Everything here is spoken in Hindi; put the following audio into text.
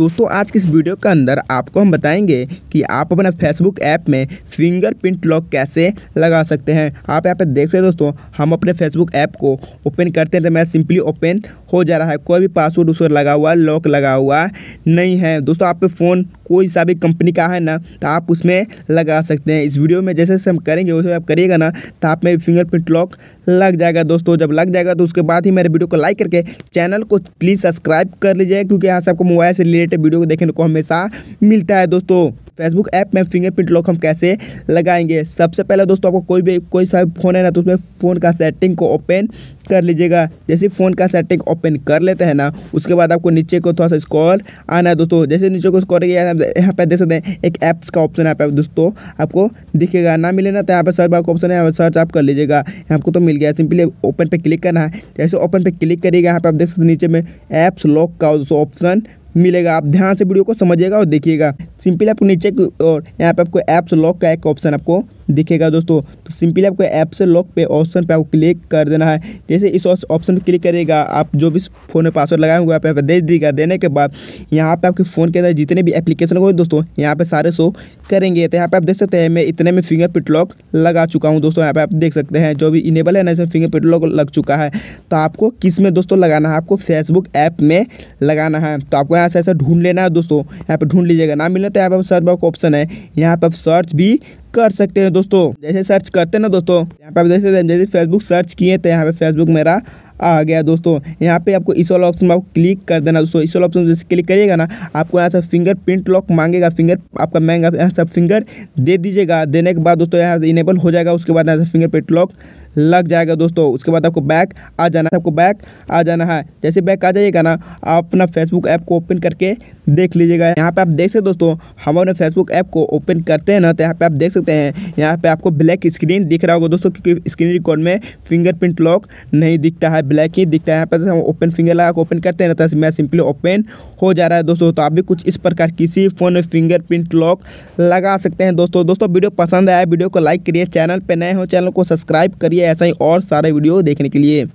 दोस्तों आज के इस वीडियो के अंदर आपको हम बताएंगे कि आप अपना फेसबुक ऐप में फिंगरप्रिंट लॉक कैसे लगा सकते हैं आप यहाँ पे देख सकते हैं दोस्तों हम अपने फेसबुक ऐप को ओपन करते हैं तो मेरा सिंपली ओपन हो जा रहा है कोई भी पासवर्ड उसको लगा हुआ लॉक लगा हुआ नहीं है दोस्तों आप फ़ोन कोई सा भी कंपनी का है ना तो आप उसमें लगा सकते हैं इस वीडियो में जैसे जैसे हम करेंगे वैसे आप करिएगा ना तो आप में फिंगरप्रिंट लॉक लग जाएगा दोस्तों जब लग जाएगा तो उसके बाद ही मेरे वीडियो को लाइक करके चैनल को प्लीज़ सब्सक्राइब कर लीजिए क्योंकि यहाँ से आपको मोबाइल से रिलेटेड वीडियो को देखने को हमेशा मिलता है दोस्तों फेसबुक ऐप में फिंगरप्रिंट लॉक हम कैसे लगाएंगे सबसे पहले दोस्तों आपको कोई भी कोई सा फ़ोन है ना तो उसमें फ़ोन का सेटिंग को ओपन कर लीजिएगा जैसे फ़ोन का सेटिंग ओपन कर लेते हैं ना उसके बाद आपको नीचे को थोड़ा सा स्कॉल आना है दोस्तों जैसे नीचे को स्कॉल किया यहाँ पर देख सकते हैं एक ऐप्स का ऑप्शन है यहाँ दोस्तों आपको दिखेगा ना मिले ना तो यहाँ पर सर्च बार का ऑप्शन है यहाँ सर्च आप कर लीजिएगा यहाँ को तो मिल गया सिंपली ओपन पर क्लिक करना है जैसे ओपन पर क्लिक करिएगा यहाँ पर आप देख सकते नीचे में ऐप्स लॉक का ऑप्शन मिलेगा आप ध्यान से वीडियो को समझिएगा और देखिएगा सिंपली आपको नीचे और यहाँ पे आपको ऐप्स लॉक का एक ऑप्शन आपको दिखेगा दोस्तों तो सिंपली आपको ऐप से लॉक पे ऑप्शन पे आपको क्लिक कर देना है जैसे इस ऑप्शन पर क्लिक करेगा आप जो भी फ़ोन में पासवर्ड लगाए हुए आप यहाँ पर दे दीजिएगा देने के बाद यहाँ पर आपके फ़ोन के अंदर जितने भी एप्लीकेशन हुए दोस्तों यहाँ पर सारे शो करेंगे तो यहाँ पर आप देख सकते हैं मैं इतने में फिंगरप्रिंट लॉक लगा चुका हूँ दोस्तों यहाँ पर आप देख सकते हैं जो भी इनेबल है ना इसमें फिंगरप्रिंट लॉक लग चुका है तो आपको किस में दोस्तों लगाना है आपको फेसबुक ऐप में लगाना है तो आपको यहाँ से ऐसा ढूंढ लेना है दोस्तों यहाँ पर ढूंढ लीजिएगा ना मिलना तो यहाँ पर सर्च बॉक्स ऑप्शन है यहाँ पर आप सर्च भी कर सकते हैं दोस्तों जैसे सर्च करते हैं ना दोस्तों यहाँ पे आप जैसे फेसबुक सर्च किए तो यहाँ पे फेसबुक मेरा आ गया दोस्तों यहाँ पे आपको इस वाला ऑप्शन में आपको क्लिक कर देना दोस्तों इस वाला ऑप्शन जैसे क्लिक करिएगा ना आपको यहाँ से फिंगर प्रिंट लॉक मांगेगा फिंगर आपका मैंगा यहाँ से फिंगर दे दीजिएगा देने के बाद दोस्तों यहाँ से इनेबल हो जाएगा उसके बाद यहाँ से फिंगर प्रिंट लॉक लग जाएगा दोस्तों उसके बाद आपको बैक आ जाना है आपको बैक आ जाना है जैसे बैक आ जाइएगा ना आप अपना फेसबुक ऐप को ओपन करके देख लीजिएगा यहाँ पे आप देख सकते दोस्तों हम अपने फेसबुक ऐप को ओपन करते हैं ना तो यहाँ पे आप देख सकते हैं यहाँ पे आपको ब्लैक स्क्रीन दिख रहा होगा दोस्तों क्योंकि स्क्रीन रिकॉर्ड में फिंगरप्रिंट लॉक नहीं दिखता है ब्लैक ही दिखता है यहाँ पर तो हम ओपन फिंगर लगा ओपन करते हैं ना तो मैं सिंपली ओपन हो जा रहा है दोस्तों तो आप भी कुछ इस प्रकार किसी फ़ोन में फिंगरप्रिंट लॉक लगा सकते हैं दोस्तों दोस्तों वीडियो पसंद आया वीडियो को लाइक करिए चैनल पर नए हो चैनल को सब्सक्राइब करिए ऐसा ही और सारे वीडियो देखने के लिए